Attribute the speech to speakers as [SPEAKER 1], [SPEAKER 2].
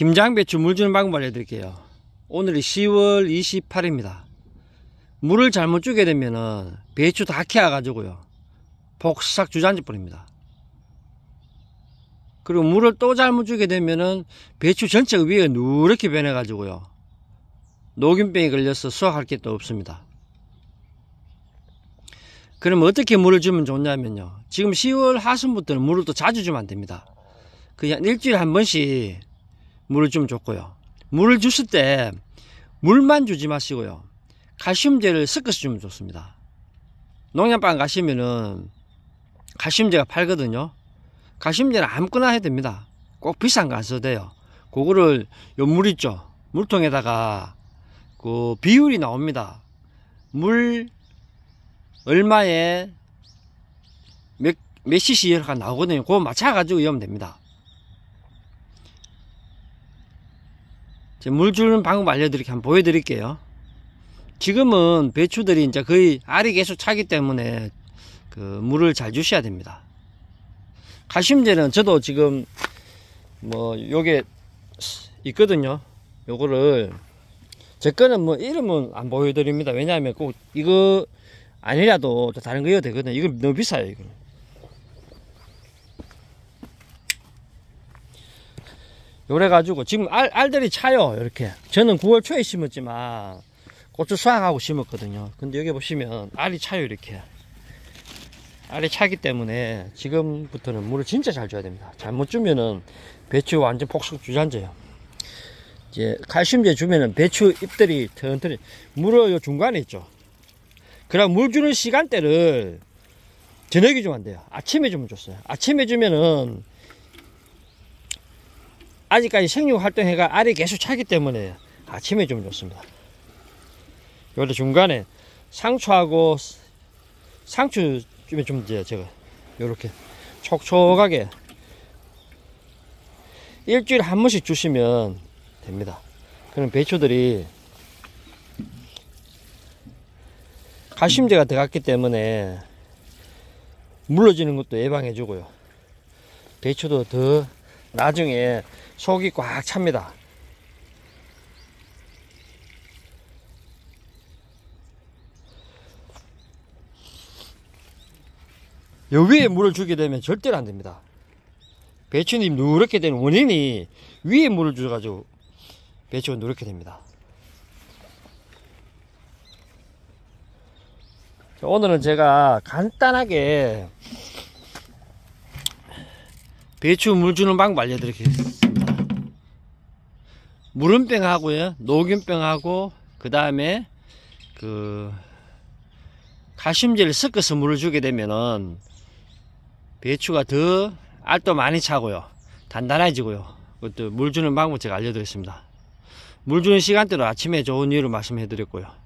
[SPEAKER 1] 김장배추 물 주는 방법 알려드릴게요 오늘이 10월 28일입니다 물을 잘못 주게 되면은 배추 다 캐와 가지고요 폭삭 주저앉아 버립니다 그리고 물을 또 잘못 주게 되면은 배추 전체가 위에 누렇게 변해가지고요 녹균병이 걸려서 수확할 게 또 없습니다 그럼 어떻게 물을 주면 좋냐면요 지금 10월 하순부터는 물을 또 자주 주면 안됩니다 그냥 일주일에 한 번씩 물을 좀 줬고요. 물을 줬을 때 물만 주지 마시고요. 칼슘제를 섞어서 주면 좋습니다. 농약방 가시면은 칼슘제가 팔거든요. 칼슘제는 아무거나 해야 됩니다. 꼭 비싼 거 안 써도 돼요. 그거를 요 물 있죠. 물통에다가 그 비율이 나옵니다. 물 얼마에 몇, 몇 cc가 나오거든요. 그거 맞춰가지고 이으면 됩니다. 물 주는 방법 알려드릴게 한번 보여드릴게요 지금은 배추들이 이제 거의 알이 계속 차기 때문에 그 물을 잘 주셔야 됩니다 가심제는 저도 지금 뭐 요게 있거든요 요거를 제 거는 뭐 이름은 안 보여드립니다 왜냐하면 꼭 이거 아니라도 다른 거 해야 되거든요 이거 너무 비싸요 이거 요래가지고 지금 알, 알들이 차요 이렇게 저는 9월 초에 심었지만 고추 수확하고 심었거든요 근데 여기 보시면 알이 차요 이렇게 알이 차기 때문에 지금부터는 물을 진짜 잘 줘야 됩니다 잘못 주면은 배추 완전 폭삭 주잔재요 이제 칼슘제 주면은 배추 잎들이 튼튼히 물을 요 중간에 있죠 그럼 물 주는 시간대를 저녁에 주면 안 돼요 아침에 주면 좋어요 아침에 주면은 아직까지 생육 활동해가 알이 계속 차기 때문에 아침에 좀 좋습니다. 요래 중간에 상추하고 상추 좀, 이제 제가 요렇게 촉촉하게 일주일에 한 번씩 주시면 됩니다. 그럼 배추들이 가심제가 들어갔기 때문에 물러지는 것도 예방해 주고요. 배추도 더 나중에 속이 꽉 찹니다 여 위에 물을 주게 되면 절대로 안 됩니다 배추님 누렇게 된 원인이 위에 물을 줘가지고 배추가 누렇게 됩니다 오늘은 제가 간단하게 배추 물 주는 방법 알려드리겠습니다. 무름병하고요, 녹균병하고 그 다음에 그 가심제를 섞어서 물을 주게 되면은 배추가 더 알도 많이 차고요, 단단해지고요. 그것도 물 주는 방법 제가 알려드렸습니다. 물 주는 시간대로 아침에 좋은 이유를 말씀해드렸고요.